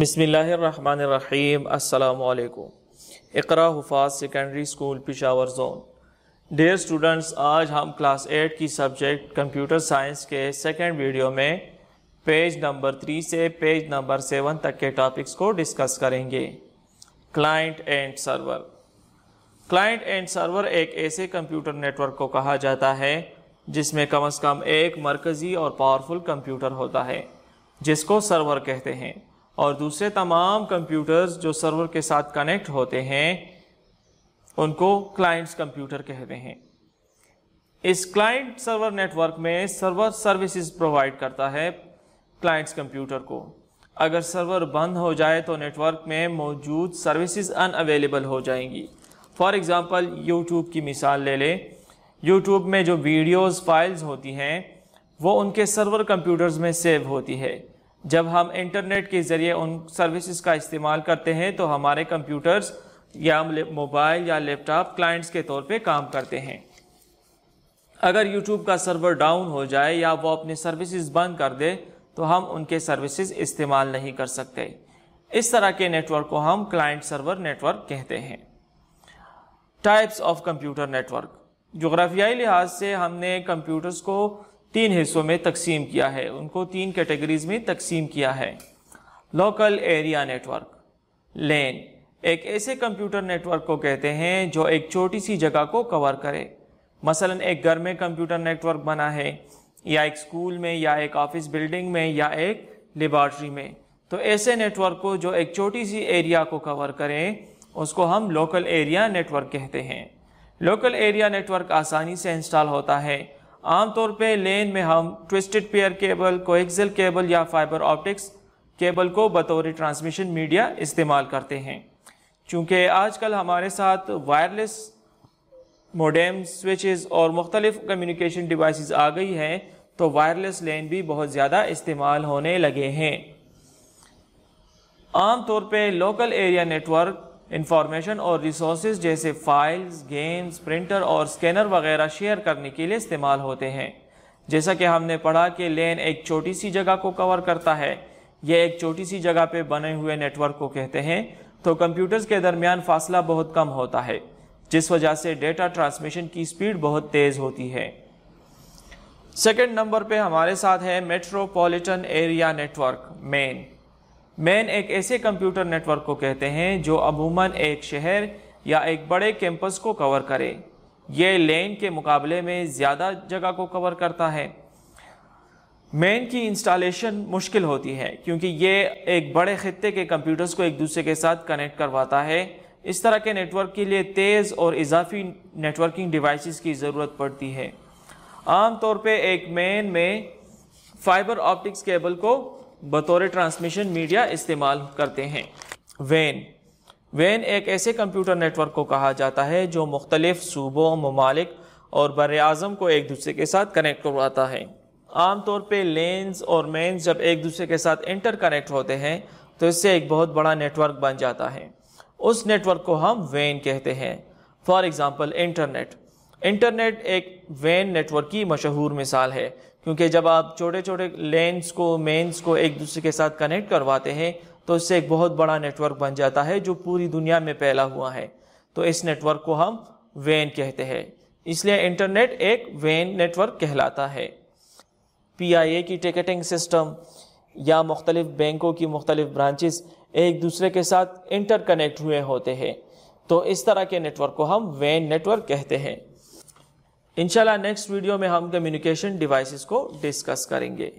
बसमीम् अल्लाम Iqra Huffaz secondary school Peshawar zone dear students आज हम क्लास एट की सब्जेक्ट कंप्यूटर साइंस के सेकेंड वीडियो में पेज नंबर थ्री से पेज नंबर सेवन तक के टॉपिक्स को डिस्कस करेंगे client and server client and server एक ऐसे कंप्यूटर नेटवर्क को कहा जाता है जिसमें कम अज़ कम एक मरकज़ी और पावरफुल कंप्यूटर होता है जिसको सर्वर कहते हैं और दूसरे तमाम कंप्यूटर्स जो सर्वर के साथ कनेक्ट होते हैं उनको क्लाइंट्स कंप्यूटर कहते हैं इस क्लाइंट सर्वर नेटवर्क में सर्वर सर्विसेज प्रोवाइड करता है क्लाइंट्स कंप्यूटर को अगर सर्वर बंद हो जाए तो नेटवर्क में मौजूद सर्विसेज अनअवेलेबल हो जाएंगी फॉर एग्ज़ाम्पल यूट्यूब की मिसाल ले लें यूट्यूब में जो वीडियोज़ फाइल्स होती हैं वो उनके सर्वर कंप्यूटर्स में सेव होती है जब हम इंटरनेट के ज़रिए उन सर्विसेज का इस्तेमाल करते हैं तो हमारे कंप्यूटर्स या मोबाइल या लैपटॉप क्लाइंट्स के तौर पे काम करते हैं अगर यूट्यूब का सर्वर डाउन हो जाए या वो अपने सर्विसेज बंद कर दे तो हम उनके सर्विसेज इस्तेमाल नहीं कर सकते इस तरह के नेटवर्क को हम क्लाइंट सर्वर नेटवर्क कहते हैं टाइप्स ऑफ कंप्यूटर नेटवर्क जोग्राफियाई लिहाज से हमने कंप्यूटर्स को तीन हिस्सों में तकसीम किया है उनको तीन कैटेगरीज में तकसीम किया है लोकल एरिया नेटवर्क लेन एक ऐसे कंप्यूटर नेटवर्क को कहते हैं जो एक छोटी सी जगह को कवर करे मसलन एक घर में कंप्यूटर नेटवर्क बना है या एक स्कूल में या एक ऑफिस बिल्डिंग में या एक लेबॉर्ट्री में तो ऐसे नेटवर्क को जो एक छोटी सी एरिया को कवर करें उसको हम लोकल एरिया नेटवर्क कहते हैं लोकल एरिया नेटवर्क आसानी से इंस्टॉल होता है आमतौर पे लेन में हम twisted pair cable coaxial cable या फाइबर ऑप्टिक्स केबल को बतौर ट्रांसमिशन मीडिया इस्तेमाल करते हैं चूँकि आजकल हमारे साथ वायरलेस मोडेम स्विचेस और मुख्तलिफ कम्युनिकेशन डिवाइसेस आ गई हैं तो वायरलेस लेन भी बहुत ज़्यादा इस्तेमाल होने लगे हैं आम तौर पे लोकल एरिया नेटवर्क इंफॉर्मेशन और रिसोर्स जैसे फाइल्स गेम्स प्रिंटर और स्कैनर वगैरह शेयर करने के लिए इस्तेमाल होते हैं जैसा कि हमने पढ़ा कि लेन एक छोटी सी जगह को कवर करता है यह एक छोटी सी जगह पर बने हुए नेटवर्क को कहते हैं तो कंप्यूटर्स के दरमियान फासला बहुत कम होता है जिस वजह से डेटा ट्रांसमिशन की स्पीड बहुत तेज़ होती है सेकेंड नंबर पे हमारे साथ है metropolitan area network MAN MAN एक ऐसे कंप्यूटर नेटवर्क को कहते हैं जो अमूमन एक शहर या एक बड़े कैंपस को कवर करे यह लेन के मुकाबले में ज़्यादा जगह को कवर करता है मैन की इंस्टॉलेशन मुश्किल होती है क्योंकि ये एक बड़े खत्े के कंप्यूटर्स को एक दूसरे के साथ कनेक्ट करवाता है इस तरह के नेटवर्क के लिए तेज़ और इजाफी नेटवर्किंग डिवाइसेस की ज़रूरत पड़ती है आम तौर पर एक मैन में फ़ाइबर ऑप्टिक्स केबल को बतौर ट्रांसमिशन मीडिया इस्तेमाल करते हैं वैन वैन एक ऐसे कंप्यूटर नेटवर्क को कहा जाता है जो मुख्तलिफ सूबों ममालिक और बर आज़म को एक दूसरे के साथ कनेक्ट करवाता है आम तौर पर लेंस और मेन्स जब एक दूसरे के साथ इंटर कनेक्ट होते हैं तो इससे एक बहुत बड़ा नेटवर्क बन जाता है उस नेटवर्क को हम वेन कहते हैं फॉर एग्ज़ाम्पल इंटरनेट इंटरनेट एक वैन नेटवर्क की मशहूर मिसाल है क्योंकि जब आप छोटे छोटे लेंस को मेंस को एक दूसरे के साथ कनेक्ट करवाते हैं तो इससे एक बहुत बड़ा नेटवर्क बन जाता है जो पूरी दुनिया में फैला हुआ है तो इस नेटवर्क को हम वैन कहते हैं इसलिए इंटरनेट एक वैन नेटवर्क कहलाता है पीआईए की टिकटिंग सिस्टम या मुख्तलिफ बैंकों की मुख्तलिफ ब्रांचेस एक दूसरे के साथ इंटरकनेक्ट हुए होते हैं तो इस तरह के नेटवर्क को हम वैन नेटवर्क कहते हैं इंशाल्लाह नेक्स्ट वीडियो में हम कम्युनिकेशन डिवाइसेस को डिस्कस करेंगे